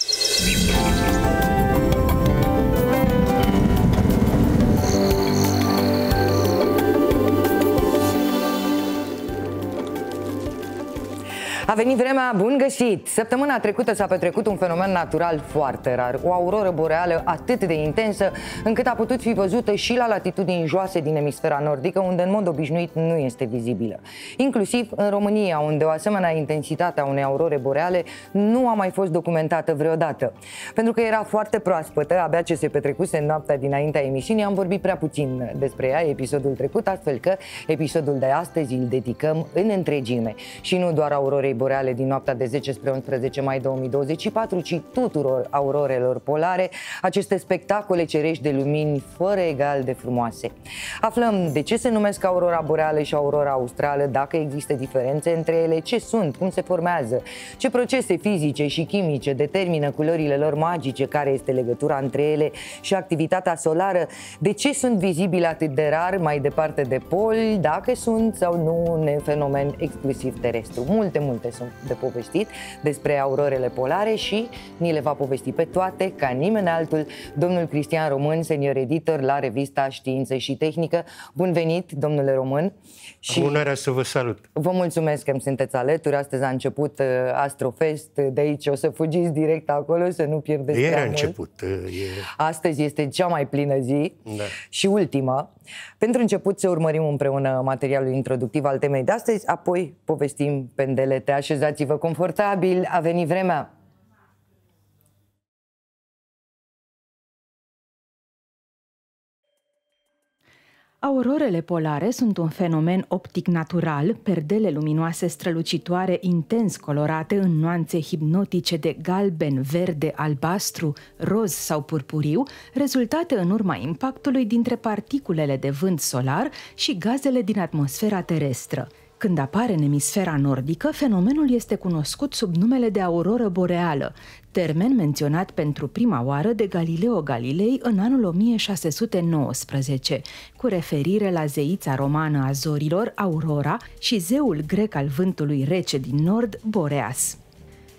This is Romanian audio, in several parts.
Thank you. A venit vremea, bun găsit! Săptămâna trecută s-a petrecut un fenomen natural foarte rar, o auroră boreală atât de intensă încât a putut fi văzută și la latitudini joase din emisfera nordică, unde în mod obișnuit nu este vizibilă. Inclusiv în România, unde o asemenea intensitate a unei aurore boreale nu a mai fost documentată vreodată. Pentru că era foarte proaspătă, abia ce se petrecuse noaptea dinaintea emisiunii, am vorbit prea puțin despre ea episodul trecut, astfel că episodul de astăzi îl dedicăm în întregime și nu doar aurorei boreale din noaptea de 10 spre 11 mai 2024, ci tuturor aurorelor polare, aceste spectacole cerești de lumini fără egal de frumoase. Aflăm de ce se numesc aurora boreală și aurora australă, dacă există diferențe între ele, ce sunt, cum se formează, ce procese fizice și chimice determină culorile lor magice, care este legătura între ele și activitatea solară, de ce sunt vizibile atât de rar mai departe de poli, dacă sunt sau nu un fenomen exclusiv terestru. Multe, multe multe sunt de povestit despre aurorele polare și ni le va povesti pe toate, ca nimeni altul, domnul Cristian Român, senior editor la revista Știință și Tehnică. Bun venit, domnule Român! Și Bună să vă salut! Vă mulțumesc că îmi sunteți alături. Astăzi a început uh, Astrofest, de aici o să fugiți direct acolo, să nu pierdeți Ieri a început. Uh, e... Astăzi este cea mai plină zi da. și ultima pentru început să urmărim împreună materialul introductiv al temei de astăzi, apoi povestim pendele, te așezați-vă confortabil, a venit vremea. Aurorele polare sunt un fenomen optic natural, perdele luminoase strălucitoare intens colorate în nuanțe hipnotice de galben, verde, albastru, roz sau purpuriu, rezultate în urma impactului dintre particulele de vânt solar și gazele din atmosfera terestră. Când apare în emisfera nordică, fenomenul este cunoscut sub numele de auroră boreală, termen menționat pentru prima oară de Galileo Galilei în anul 1619, cu referire la zeița romană a zorilor, Aurora, și zeul grec al vântului rece din nord, Boreas.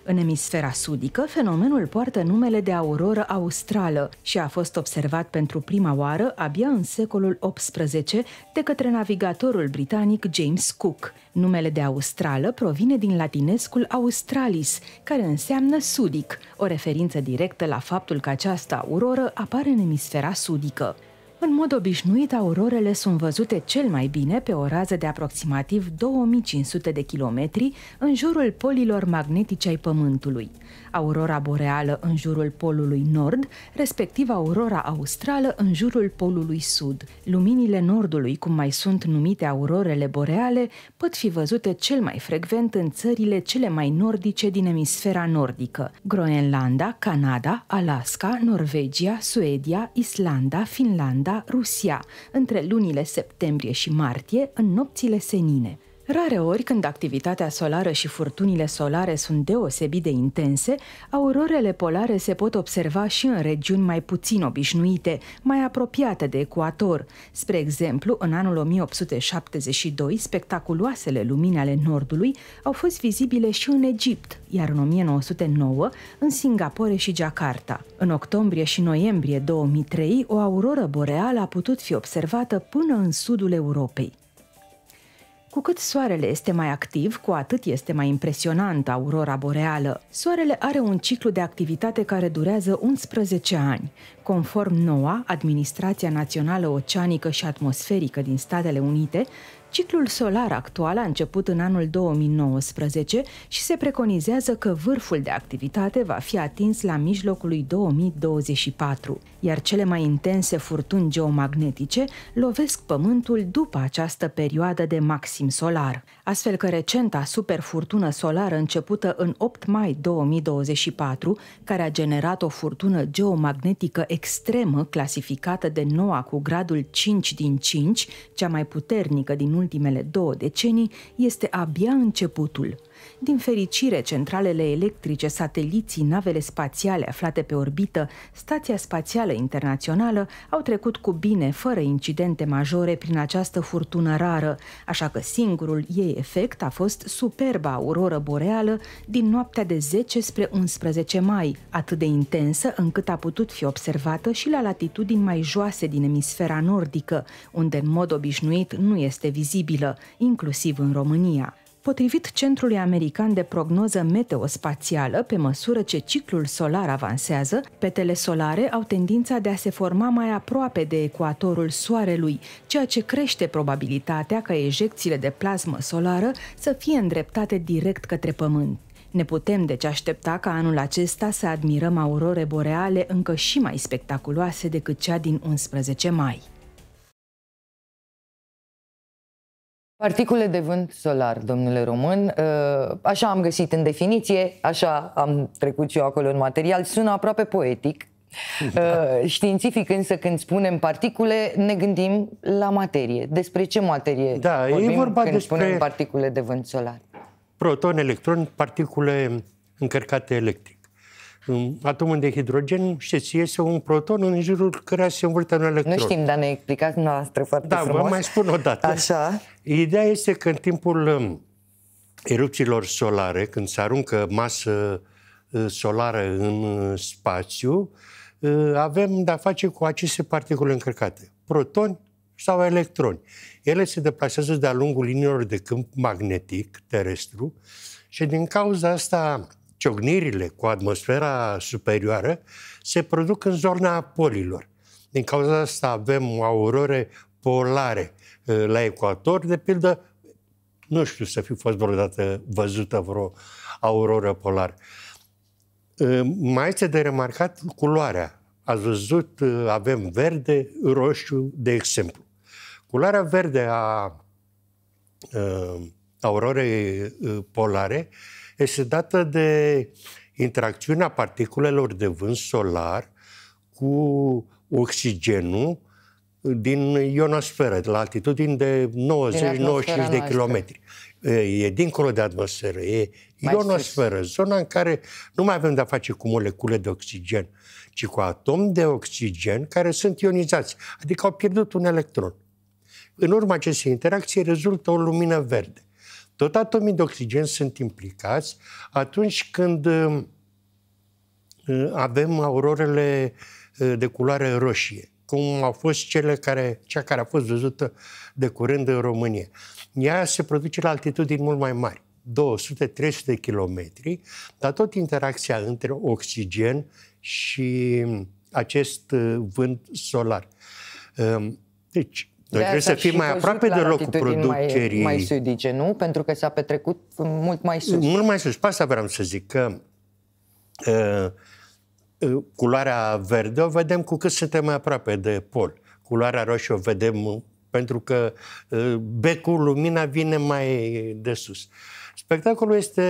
În emisfera sudică, fenomenul poartă numele de auroră australă și a fost observat pentru prima oară abia în secolul XVIII de către navigatorul britanic James Cook. Numele de australă provine din latinescul australis, care înseamnă sudic, o referință directă la faptul că această auroră apare în emisfera sudică. În mod obișnuit, aurorele sunt văzute cel mai bine pe o rază de aproximativ 2500 de kilometri în jurul polilor magnetice ai Pământului. Aurora boreală în jurul polului nord, respectiv aurora australă în jurul polului sud. Luminile nordului, cum mai sunt numite aurorele boreale, pot fi văzute cel mai frecvent în țările cele mai nordice din emisfera nordică. Groenlanda, Canada, Alaska, Norvegia, Suedia, Islanda, Finlanda, comanda Rusia între lunile septembrie și martie în nopțile senine. Rareori, când activitatea solară și furtunile solare sunt deosebit de intense, aurorele polare se pot observa și în regiuni mai puțin obișnuite, mai apropiate de ecuator. Spre exemplu, în anul 1872, spectaculoasele lumini ale Nordului au fost vizibile și în Egipt, iar în 1909 în Singapore și Jakarta. În octombrie și noiembrie 2003, o auroră boreală a putut fi observată până în sudul Europei. Cu cât soarele este mai activ, cu atât este mai impresionantă aurora boreală. Soarele are un ciclu de activitate care durează 11 ani. Conform NOAA, Administrația Națională Oceanică și Atmosferică din Statele Unite, Ciclul solar actual a început în anul 2019 și se preconizează că vârful de activitate va fi atins la mijlocul lui 2024 iar cele mai intense furtuni geomagnetice lovesc Pământul după această perioadă de maxim solar. Astfel că recenta superfurtună solară începută în 8 mai 2024, care a generat o furtună geomagnetică extremă clasificată de noua cu gradul 5 din 5, cea mai puternică din ultimele două decenii, este abia începutul. Din fericire, centralele electrice, sateliții, navele spațiale aflate pe orbită, Stația Spațială Internațională au trecut cu bine, fără incidente majore, prin această furtună rară, așa că singurul ei efect a fost superba auroră boreală din noaptea de 10 spre 11 mai, atât de intensă încât a putut fi observată și la latitudini mai joase din emisfera nordică, unde în mod obișnuit nu este vizibilă, inclusiv în România. Potrivit Centrului American de Prognoză Meteospațială, pe măsură ce ciclul solar avansează, petele solare au tendința de a se forma mai aproape de ecuatorul Soarelui, ceea ce crește probabilitatea ca ejecțiile de plasmă solară să fie îndreptate direct către Pământ. Ne putem deci aștepta ca anul acesta să admirăm aurore boreale încă și mai spectaculoase decât cea din 11 mai. Particule de vânt solar, domnule român, uh, așa am găsit în definiție, așa am trecut și eu acolo în material, sună aproape poetic. Da. Uh, științific însă când spunem particule, ne gândim la materie. Despre ce materie da, vorbim e vorba când despre spunem particule de vânt solar? Proton, electron, particule încărcate electric. Atomul de hidrogen, știți, este un proton în jurul care se învârte un electron. Nu știm, dar ne explicați noastră foarte da, frumos. Da, vă mai spun o dată. Așa. Ideea este că în timpul um, erupțiilor solare, când se aruncă masă uh, solară în uh, spațiu, uh, avem de-a face cu aceste particule încărcate, protoni sau electroni. Ele se deplasează de-a lungul liniilor de câmp magnetic terestru și din cauza asta ciocnirile cu atmosfera superioară se produc în zona polilor. Din cauza asta avem aurore polare la ecuator, de pildă, nu știu să fi fost vreodată văzută vreo auroră polară. Mai este de remarcat culoarea. Ați văzut, avem verde, roșu, de exemplu. Culoarea verde a aurorei polare uh, este dată de interacțiunea particulelor de vânt solar cu oxigenul din ionosferă, la altitudini de 90-95 de kilometri. E dincolo de atmosferă, e ionosferă, zona în care nu mai avem de-a face cu molecule de oxigen, ci cu atomi de oxigen care sunt ionizați, adică au pierdut un electron. În urma acestei interacții rezultă o lumină verde. Tot atomii de oxigen sunt implicați atunci când uh, uh, avem aurorele uh, de culoare roșie, cum au fost cele care, cea care a fost văzută de curând în România. Ea se produce la altitudini mult mai mari, 200-300 de kilometri, dar tot interacția între oxigen și acest vânt solar. Um, deci, deci trebuie să fii mai aproape de locul producerii. Mai, mai sudice, nu? Pentru că s-a petrecut mult mai sus. Mult mai sus. Pe asta vreau să zic că uh, uh, culoarea verde o vedem cu cât suntem mai aproape de pol. Culoarea roșie o vedem uh, pentru că uh, becul, lumina vine mai de sus. Spectacolul este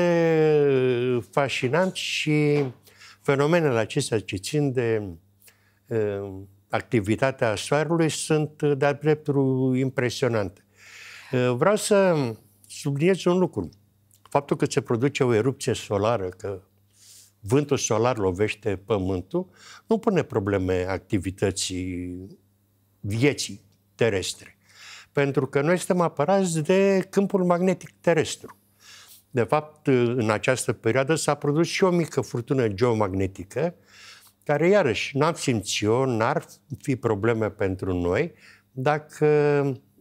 uh, fascinant și fenomenele acestea ce țin de uh, activitatea soarelui sunt uh, de-a dreptul impresionante. Uh, vreau să subliniez un lucru. Faptul că se produce o erupție solară, că vântul solar lovește pământul, nu pune probleme activității vieții terestre. Pentru că noi suntem apărați de câmpul magnetic terestru. De fapt, în această perioadă s-a produs și o mică furtună geomagnetică, care iarăși n-am simțit eu, n-ar fi probleme pentru noi dacă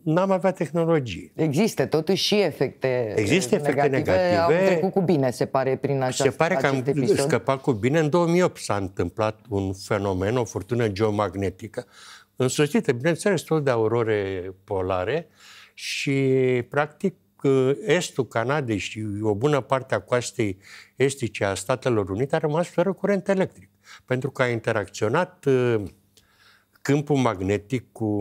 n-am avea tehnologie. Există totuși și efecte eh, Există efecte negative. negative. Au trecut cu bine, se pare, prin această Se pare că am episod. scăpat cu bine. În 2008 s-a întâmplat un fenomen, o furtună geomagnetică, însoțită, bineînțeles, tot de aurore polare și, practic, eh, estul Canadei și o bună parte a coastei estice a Statelor Unite a rămas fără curent electric pentru că a interacționat uh, câmpul magnetic cu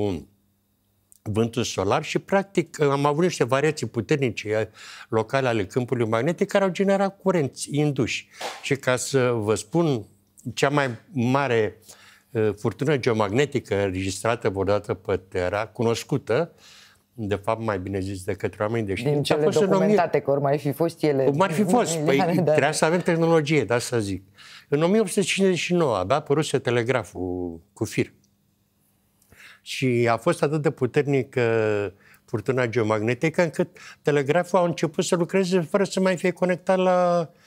vântul solar și, practic, uh, am avut niște variații puternice uh, locale ale câmpului magnetic care au generat curenți induși. Și ca să vă spun, cea mai mare furtună geomagnetică registrată vreodată pe Terra, cunoscută, uh, de fapt, mai bine zis, de către oameni de știință. Din cele fost documentate, că ori mai fi fost ele. Cum ar fi fost? Păi da, trebuia să avem tehnologie, da, să zic. În 1859 abia apăruse telegraful cu fir. Și a fost atât de puternic uh, furtuna geomagnetică încât telegraful a început să lucreze fără să mai fie conectat la uh,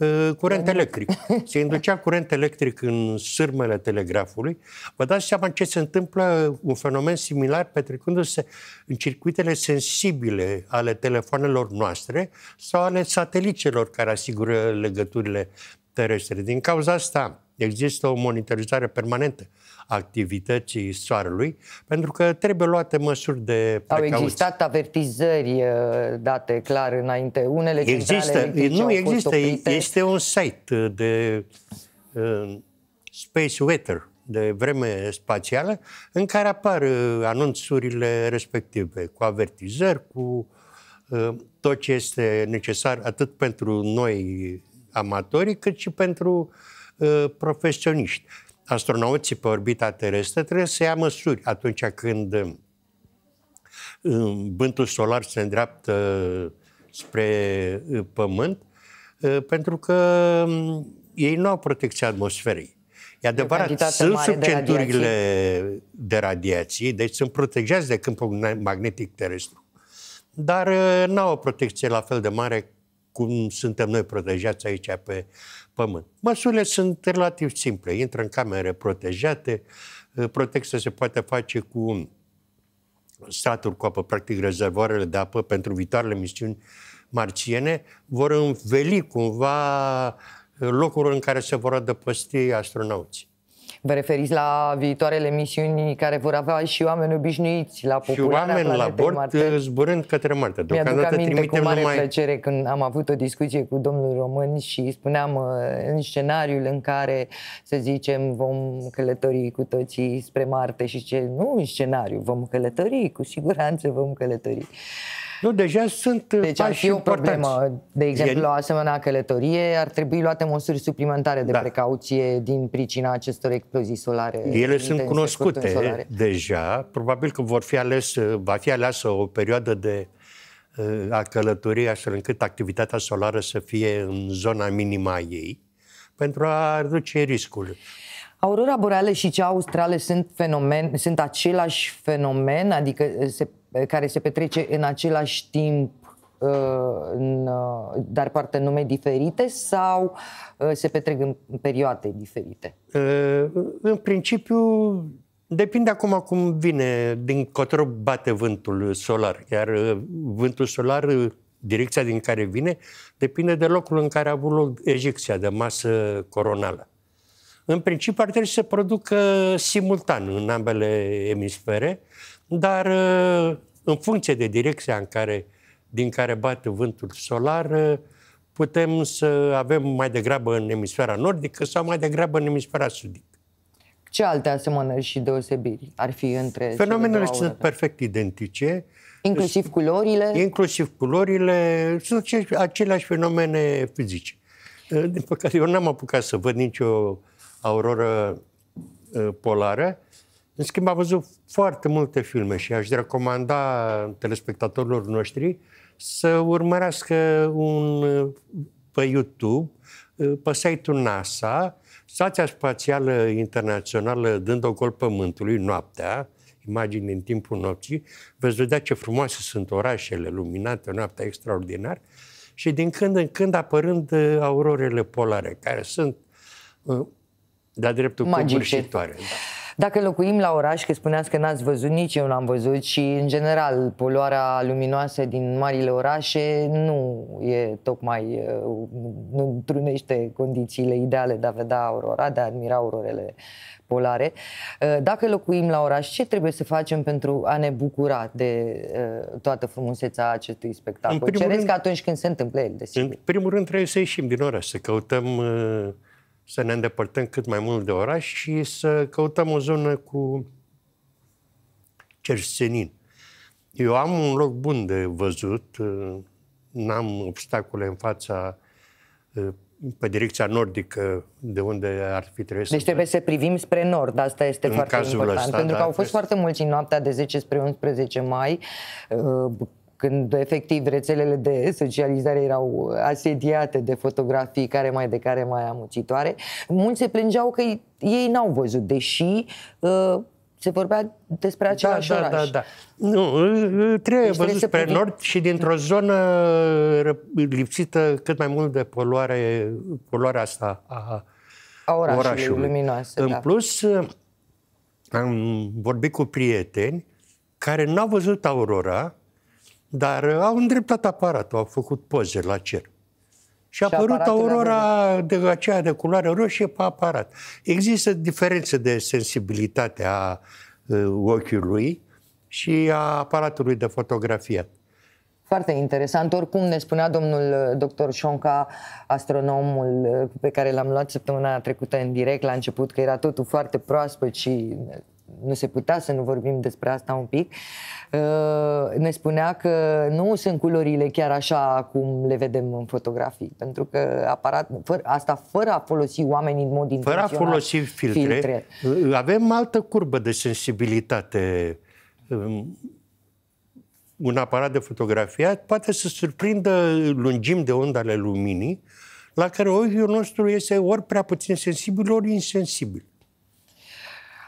Ă, curent electric. Se inducea curent electric în sârmele telegrafului. Vă dați seama ce se întâmplă, un fenomen similar petrecându-se în circuitele sensibile ale telefonelor noastre sau ale satelicelor care asigură legăturile terestre. Din cauza asta există o monitorizare permanentă activității soarelui, pentru că trebuie luate măsuri de precauție. Au existat avertizări uh, date clar înainte. Unele există, nu există, este un site de uh, Space Weather, de vreme spațială, în care apar uh, anunțurile respective, cu avertizări, cu uh, tot ce este necesar atât pentru noi amatorii, cât și pentru uh, profesioniști astronauții pe orbita terestră trebuie să ia măsuri atunci când um, vântul solar se îndreaptă spre uh, Pământ, uh, pentru că um, ei nu au protecția atmosferei. E adevărat, sunt sub de radiații. de radiații, deci sunt protejați de câmpul magnetic terestru, dar uh, nu au o protecție la fel de mare cum suntem noi protejați aici pe pământ. Măsurile sunt relativ simple. Intră în camere protejate, uh, protecția se poate face cu statul cu apă, practic rezervoarele de apă pentru viitoarele misiuni marțiene, vor înveli cumva uh, locurile în care se vor adăpăsti astronauții. Vă referiți la viitoarele misiuni care vor avea și oameni obișnuiți la populația Și oameni la bord Marte. Uh, zburând către Marte. Mi-aduc aminte cu mare numai... plăcere când am avut o discuție cu domnul Român și spuneam uh, în scenariul în care, să zicem, vom călători cu toții spre Marte și ce, nu în scenariu, vom călători, cu siguranță vom călători. Nu, deja sunt uh, Deci ar fi o problemă. De exemplu, la o asemenea călătorie ar trebui luate măsuri suplimentare de da. precauție din pricina acestor explozii solare. Ele intense, sunt cunoscute deja. Probabil că vor fi ales, uh, va fi aleasă o perioadă de uh, a călătorii astfel încât activitatea solară să fie în zona minima ei pentru a reduce riscul. Aurora boreală și cea australă sunt, fenomen, sunt același fenomen, adică se Eh, care se petrece în același timp eh, în, eh, dar poartă nume diferite sau se petrec în perioade diferite? În principiu, depinde acum cum vine, din cotro bate vântul solar, iar vântul solar, direcția din care vine, depinde de locul în care a avut loc ejecția de masă coronală în principiu ar trebui să se producă simultan în ambele emisfere, dar uh, în funcție de direcția în care, din care bate vântul solar, uh, putem să avem mai degrabă în emisfera nordică sau mai degrabă în emisfera sudică. Ce alte asemănări și deosebiri ar fi între... Fenomenele sunt perfect identice. Inclusiv deci, culorile? Inclusiv culorile. Sunt aceleași fenomene fizice. Uh, din păcate, eu n-am apucat să văd nicio auroră polară. În schimb, am văzut foarte multe filme și aș recomanda telespectatorilor noștri să urmărească un, ă, pe YouTube, ă, pe site-ul NASA, Stația Spațială Internațională dând o gol pământului noaptea, imagini în timpul nopții, veți vedea ce frumoase sunt orașele, luminate noaptea extraordinar, și din când în când apărând ă, aurorele polare, care sunt da, dreptul magice. Da. Dacă locuim la oraș, că spuneați că n-ați văzut, nici eu n-am văzut și, în general, poluarea luminoasă din marile orașe nu e tocmai, uh, nu trunește condițiile ideale de a vedea aurora, de a admira aurorele polare. Uh, dacă locuim la oraș, ce trebuie să facem pentru a ne bucura de uh, toată frumusețea acestui spectacol? Ceresc rând, atunci când se întâmplă el, desigur. În primul rând trebuie să ieșim din oraș, să căutăm uh să ne îndepărtăm cât mai mult de oraș și să căutăm o zonă cu cerșenin. Eu am un loc bun de văzut, uh, n-am obstacole în fața uh, pe direcția nordică, de unde ar fi trebuit deci să... trebuie să privim spre nord, asta este în foarte important. Ăsta, pentru da, că au fost foarte mulți în noaptea de 10 spre 11 mai, uh, când efectiv rețelele de socializare erau asediate de fotografii care mai de care mai amucitoare, mulți se plângeau că ei n-au văzut, deși uh, se vorbea despre da, același da, da, oraș. Da, da, Nu, trebuie deci văzut spre privi... nord și dintr-o zonă lipsită cât mai mult de poluare, poluarea asta a, a orașului, orașului. Luminoase, În da. plus, am vorbit cu prieteni care n-au văzut aurora, dar uh, au îndreptat aparatul, au făcut poze la cer. Și a apărut aurora de aceea de culoare roșie pe aparat. Există diferențe de sensibilitate a uh, ochiului și a aparatului de fotografie. Foarte interesant. Oricum ne spunea domnul uh, doctor Șonca, astronomul uh, pe care l-am luat săptămâna trecută în direct la început, că era totul foarte proaspăt și nu se putea să nu vorbim despre asta un pic, uh, ne spunea că nu sunt culorile chiar așa cum le vedem în fotografii, pentru că aparat, fără, asta fără a folosi oamenii în mod intenționat. Fără a folosi filtre, filtre. Uh, avem altă curbă de sensibilitate. Um, un aparat de fotografiat poate să surprindă lungim de onda ale luminii, la care ochiul nostru este ori prea puțin sensibil, ori insensibil.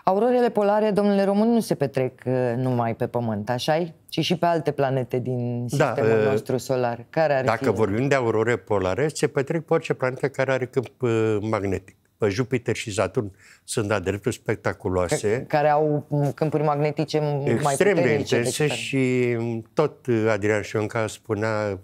Aurorele polare, domnule român, nu se petrec uh, numai pe Pământ, așa Ci și pe alte planete din da, sistemul da, nostru solar. Care ar dacă fi? vorbim de aurore polare, se petrec pe orice planetă care are câmp uh, magnetic. Pe Jupiter și Saturn sunt adreptul spectaculoase. Că, care au câmpuri magnetice mai Extrem de intense și tot Adrian Șonca spunea,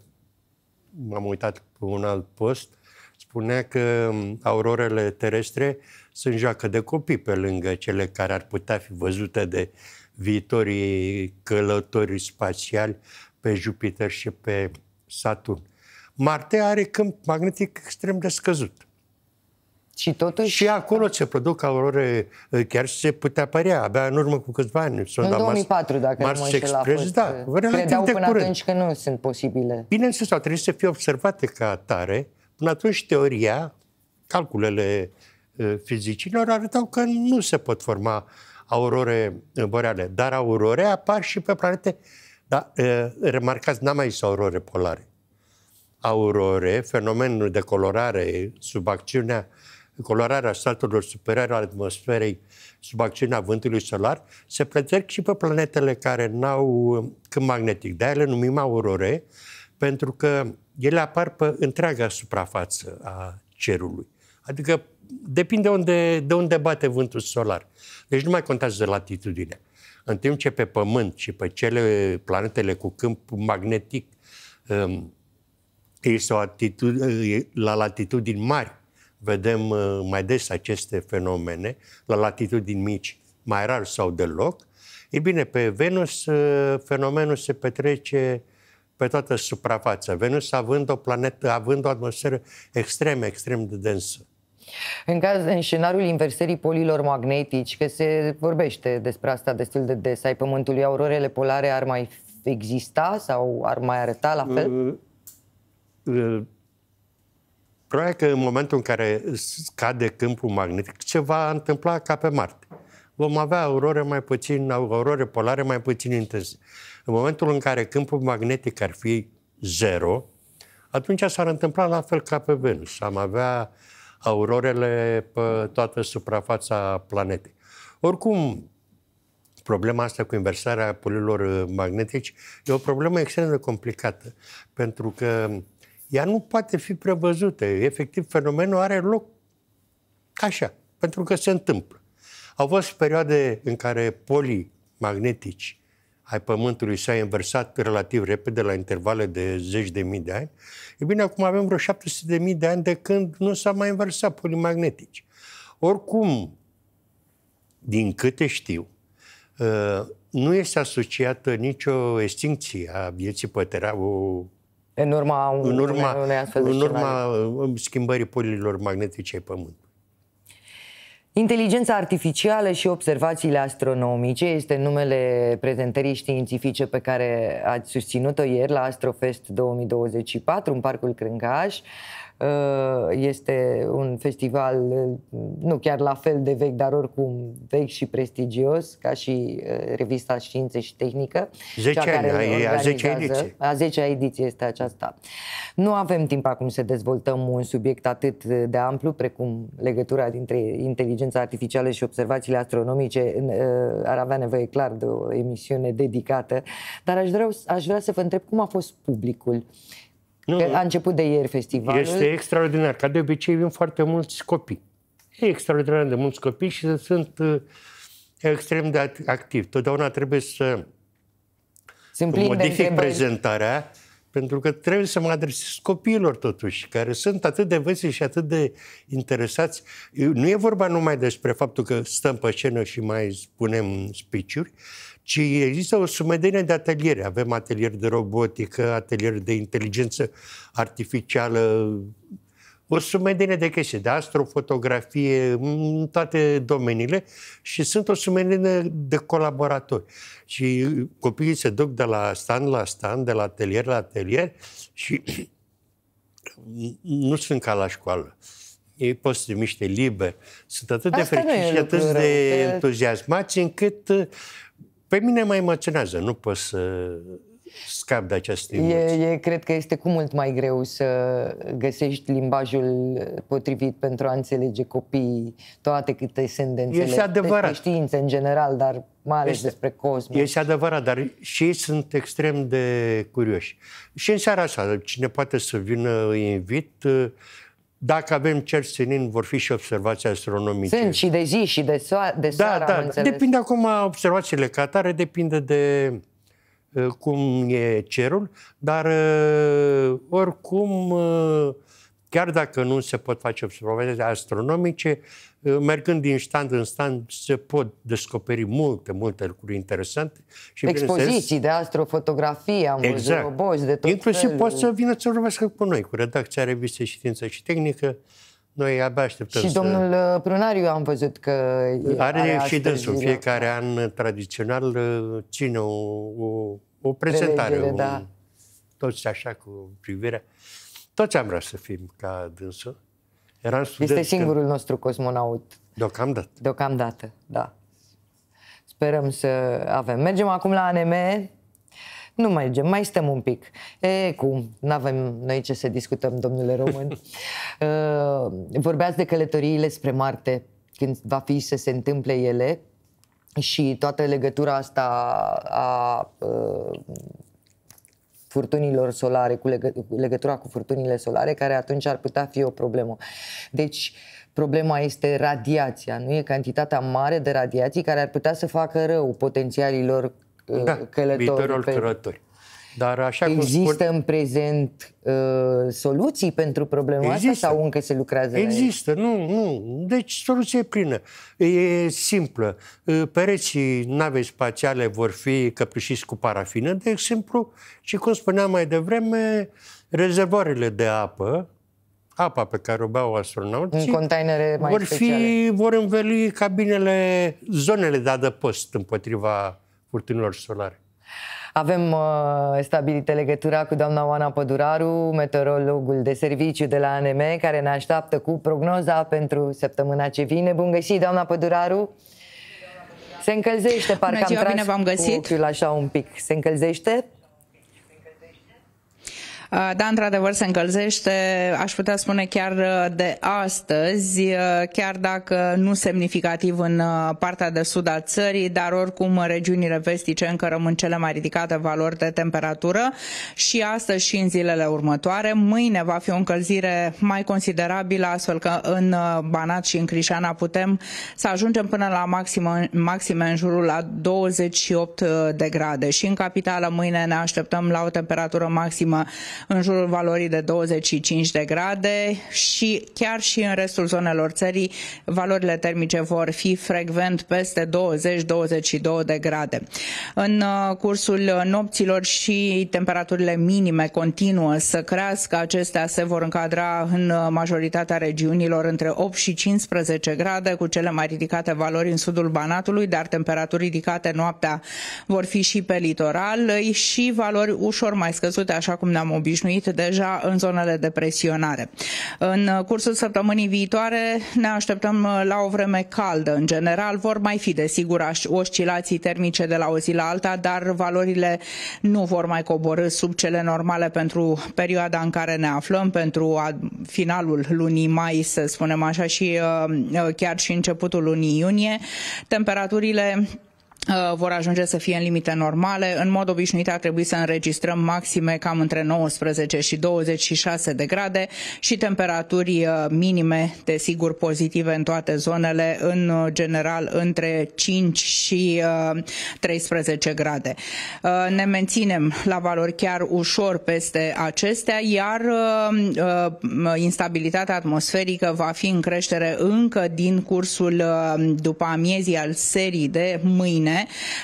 m-am uitat pe un alt post, spunea că um, aurorele terestre uh, sunt joacă de copii pe lângă cele care ar putea fi văzute de viitorii călători spațiali pe Jupiter și pe Saturn. Marte are câmp magnetic extrem de scăzut. Și totuși... Și acolo se produc aurore, eh, chiar se putea apărea, abia în urmă cu câțiva ani. Sonda în 2004, dacă Mars, nu mă Express, fost, da, eh, credeau de până curând. atunci că nu sunt posibile. Bineînțeles, au trebuit să fie observate ca atare. Până atunci teoria, calculele Uh, fizicilor arătau că nu se pot forma aurore uh, boreale, dar aurore apar și pe planete, dar uh, remarcați, n-am mai zis aurore polare. Aurore, fenomenul de colorare sub acțiunea colorarea statelor superioare ale atmosferei sub acțiunea vântului solar, se prezerc și pe planetele care n-au câmp magnetic. De-aia le numim aurore, pentru că ele apar pe întreaga suprafață a cerului. Adică depinde unde, de unde bate vântul solar. Deci nu mai contează latitudinea. În timp ce pe Pământ și pe cele planetele cu câmp magnetic um, este o atitudine, la latitudini mari, vedem uh, mai des aceste fenomene, la latitudini mici, mai rar sau deloc. E bine, pe Venus uh, fenomenul se petrece pe toată suprafața. Venus având o planetă, având o atmosferă extrem, extrem de densă. În, caz, în scenariul inversării polilor magnetici, că se vorbește despre asta destul de des, ai Pământului, aurorele polare ar mai exista sau ar mai arăta la fel? Uh, uh, uh, probabil că în momentul în care scade câmpul magnetic, ce va întâmpla ca pe Marte. Vom avea aurore mai puțin, aurore polare mai puțin intense. În momentul în care câmpul magnetic ar fi zero, atunci s-ar întâmpla la fel ca pe Venus. Am avea uh, aurorele pe toată suprafața planetei. Oricum, problema asta cu inversarea polilor magnetici e o problemă extrem de complicată, pentru că ea nu poate fi prevăzută. Efectiv, fenomenul are loc așa, pentru că se întâmplă. Au fost perioade în care polii magnetici ai Pământului s-a inversat relativ repede la intervale de zeci de mii de ani, e bine, acum avem vreo 700 de mii de ani de când nu s-a mai inversat polimagnetici. Oricum, din câte știu, uh, nu este asociată nicio extincție a vieții pe Terra, o în urma, în urma, unei în urma schimbării polilor magnetice ai Pământului. Inteligența artificială și observațiile astronomice este numele prezentării științifice pe care ați susținut-o ieri la Astrofest 2024 în Parcul Crângaș. Uh, este un festival uh, nu chiar la fel de vechi, dar oricum vechi și prestigios, ca și uh, revista Științe și Tehnică. 10 ani, a 10 ediție. A 10 ediție este aceasta. Nu avem timp acum să dezvoltăm un subiect atât de amplu precum legătura dintre inteligența inteligența artificială și observațiile astronomice ar avea nevoie clar de o emisiune dedicată, dar aș vrea, aș vrea să vă întreb cum a fost publicul. Nu, a început de ieri festivalul. Este extraordinar. Ca de obicei vin foarte mulți copii. E extraordinar de mulți copii și sunt extrem de activi. Totdeauna trebuie să să modific prezentarea pentru că trebuie să mă adresez copiilor totuși, care sunt atât de văzi și atât de interesați. Nu e vorba numai despre faptul că stăm pe scenă și mai spunem spiciuri, ci există o sumedenie de ateliere. Avem atelier de robotică, atelier de inteligență artificială, o sumedenie de chestii, de astrofotografie, în mm, toate domeniile și sunt o sumedenie de colaboratori. Și copiii se duc de la stand la stand, de la atelier la atelier și nu sunt ca la școală. Ei pot să miște liber. Sunt atât Asta de fericiți și atât rău, de că... entuziasmați încât pe mine mă emoționează. Nu pot să scap de aceste emoții? E, e, cred că este cu mult mai greu să găsești limbajul potrivit pentru a înțelege copiii toate câte sunt de înțeles. Este adevărat. Despre științe în general, dar mai ales este, despre cosmos. Este adevărat, dar și ei sunt extrem de curioși. Și în seara asta, cine poate să vină, îi invit. Dacă avem cer senin, vor fi și observații astronomice. Sunt și de zi și de, soa- de soară, Da, da, depinde acum observațiile catare. depinde de Eh, cum e cerul, dar eh, oricum, eh, chiar dacă nu se pot face observații astronomice, mergând din stand în stand se pot descoperi multe, multe lucruri interesante. Și Expoziții de astrofotografie, am exact. văzut roboți de tot Inclusiv felul. pot să vină să vorbească cu noi, cu redacția revistei Știință și Tehnică, noi abia așteptăm Și să... domnul Prunariu am văzut că are, are și dânsul. Fiecare an tradițional ține o, o o prezentare, Un... da. toți așa cu privirea. Toți am vrea să fim ca dânsul. Eram este singurul când... nostru cosmonaut. Deocamdată. Deocamdată, da. Sperăm să avem. Mergem acum la ANM. Nu mai mergem, mai stăm un pic. E, cum? Nu avem noi ce să discutăm, domnule român. Uh, vorbeați de călătoriile spre Marte, când va fi să se întâmple ele și toată legătura asta a a uh, furtunilor solare, cu legă, legătura cu furtunile solare, care atunci ar putea fi o problemă. Deci, problema este radiația, nu e cantitatea mare de radiații care ar putea să facă rău potențialilor uh, da, călători. pe... călători. Dar așa Există spun... în prezent uh, soluții pentru problema Există. asta sau încă se lucrează Există, nu, nu. Deci soluția e plină. E simplă. Uh, pereții navei spațiale vor fi căprișiți cu parafină, de exemplu, și cum spuneam mai devreme, rezervoarele de apă, apa pe care o beau astronauții, în containere mai vor, fi, speciale. vor înveli cabinele, zonele de adăpost împotriva furtunilor solare. Avem uh, stabilită legătura cu doamna Oana Păduraru, meteorologul de serviciu de la ANM, care ne așteaptă cu prognoza pentru săptămâna ce vine. Bun găsit, doamna Păduraru! Se încălzește, parcă Bună ziua, tras bine v-am găsit. cu ochiul așa un pic. Se încălzește? Uh, da, într-adevăr se încălzește, aș putea spune chiar uh, de astăzi, uh, chiar dacă nu semnificativ în partea de sud a țării, dar oricum regiunile vestice încă rămân cele mai ridicate valori de temperatură și astăzi și în zilele următoare. Mâine va fi o încălzire mai considerabilă, astfel că în Banat și în Crișana putem să ajungem până la maxime, maxime în jurul la 28 de grade și în capitală mâine ne așteptăm la o temperatură maximă în jurul valorii de 25 de grade și chiar și în restul zonelor țării valorile termice vor fi frecvent peste 20-22 de grade. În uh, cursul nopților și temperaturile minime continuă să crească, acestea se vor încadra în majoritatea regiunilor între 8 și 15 grade, cu cele mai ridicate valori în sudul Banatului, dar temperaturi ridicate noaptea vor fi și pe litoral și valori ușor mai scăzute, așa cum ne-am obișnuit obișnuit deja în zonele de presionare. În cursul săptămânii viitoare ne așteptăm uh, la o vreme caldă. În general vor mai fi desigur oscilații termice de la o zi la alta, dar valorile nu vor mai coborâ sub cele normale pentru perioada în care ne aflăm, pentru finalul lunii mai, să spunem așa, și uh, uh, chiar și începutul lunii iunie. Temperaturile Uh, vor ajunge să fie în limite normale. În mod obișnuit ar trebui să înregistrăm maxime cam între 19 și 26 de grade și temperaturi uh, minime, desigur, pozitive în toate zonele, în uh, general între 5 și 13 grade. Ne menținem la valori chiar ușor peste acestea, iar instabilitatea atmosferică va fi în creștere încă din cursul după amiezii al serii de mâine,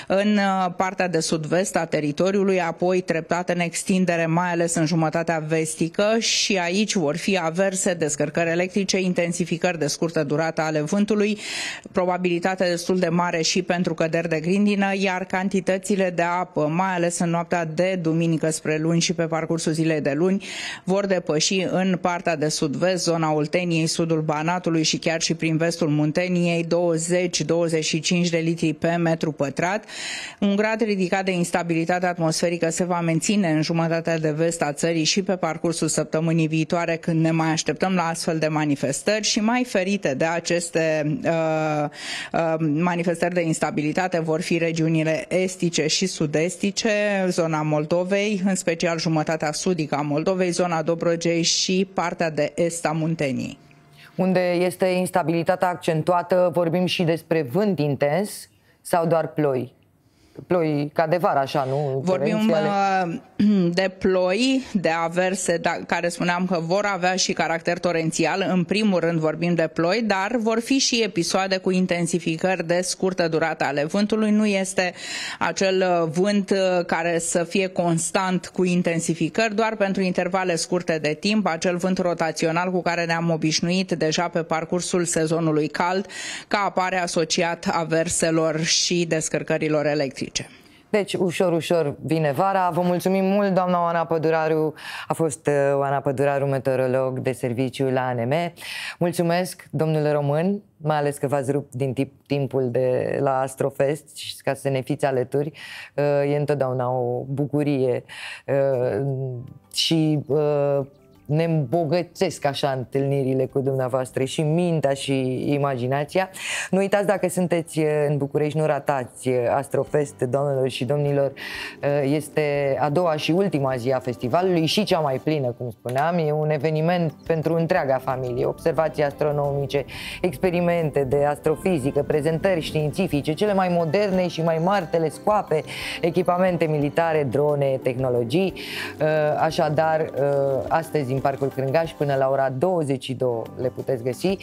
în uh, partea de sud-vest a teritoriului, apoi treptat în extindere, mai ales în jumătatea vestică și aici vor fi averse, descărcări electrice, intensificări de scurtă durată ale vântului, probabilitate destul de mare și pentru căderi de grindină, iar cantitățile de apă, mai ales în noaptea de duminică spre luni și pe parcursul zilei de luni, vor depăși în partea de sud-vest, zona Olteniei, sudul Banatului și chiar și prin vestul Munteniei 20-25 de litri pe metru pătrat pătrat. Un grad ridicat de instabilitate atmosferică se va menține în jumătatea de vest a țării și pe parcursul săptămânii viitoare când ne mai așteptăm la astfel de manifestări și mai ferite de aceste uh, uh, manifestări de instabilitate vor fi regiunile estice și sud zona Moldovei, în special jumătatea sudică a Moldovei, zona Dobrogei și partea de est a Munteniei. Unde este instabilitatea accentuată, vorbim și despre vânt intens, sau doar ploi? ploi ca de vară, așa, nu? Vorbim uh, de ploi, de averse, da, care spuneam că vor avea și caracter torențial. În primul rând vorbim de ploi, dar vor fi și episoade cu intensificări de scurtă durată ale vântului. Nu este acel uh, vânt uh, care să fie constant cu intensificări, doar pentru intervale scurte de timp, acel vânt rotațional cu care ne-am obișnuit deja pe parcursul sezonului cald, ca apare asociat averselor și descărcărilor electrice benefice. Deci, ușor, ușor vine vara. Vă mulțumim mult, doamna Oana Păduraru A fost uh, Oana Păduraru meteorolog de serviciu la ANM. Mulțumesc, domnule român, mai ales că v-ați rupt din tip, timpul de la Astrofest și ca să ne fiți alături. Uh, e întotdeauna o bucurie uh, și ne îmbogățesc așa întâlnirile cu dumneavoastră și mintea și imaginația. Nu uitați dacă sunteți uh, în București, nu ratați uh, Astrofest, doamnelor și domnilor, uh, este a doua și ultima zi a festivalului și cea mai plină, cum spuneam, e un eveniment pentru întreaga familie, observații astronomice, experimente de astrofizică, prezentări științifice, cele mai moderne și mai mari telescoape, echipamente militare, drone, tehnologii. Așadar, astăzi din Parcul Crângaș până la ora 22 le puteți găsi.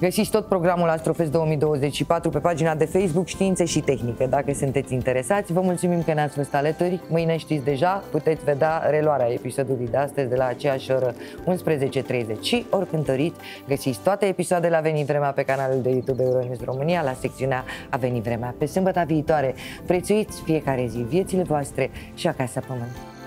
Găsiți tot programul Astrofest 2024 pe pagina de Facebook Științe și Tehnică, dacă sunteți interesați. Vă mulțumim că ne-ați fost alături. Mâine știți deja, puteți vedea reluarea episodului de astăzi de la aceeași oră 11.30 și oricând doriți, găsiți toate episoadele A venit vremea pe canalul de YouTube Euronews România la secțiunea A venit vremea. Pe sâmbăta viitoare, prețuiți fiecare zi viețile voastre și acasă pământ.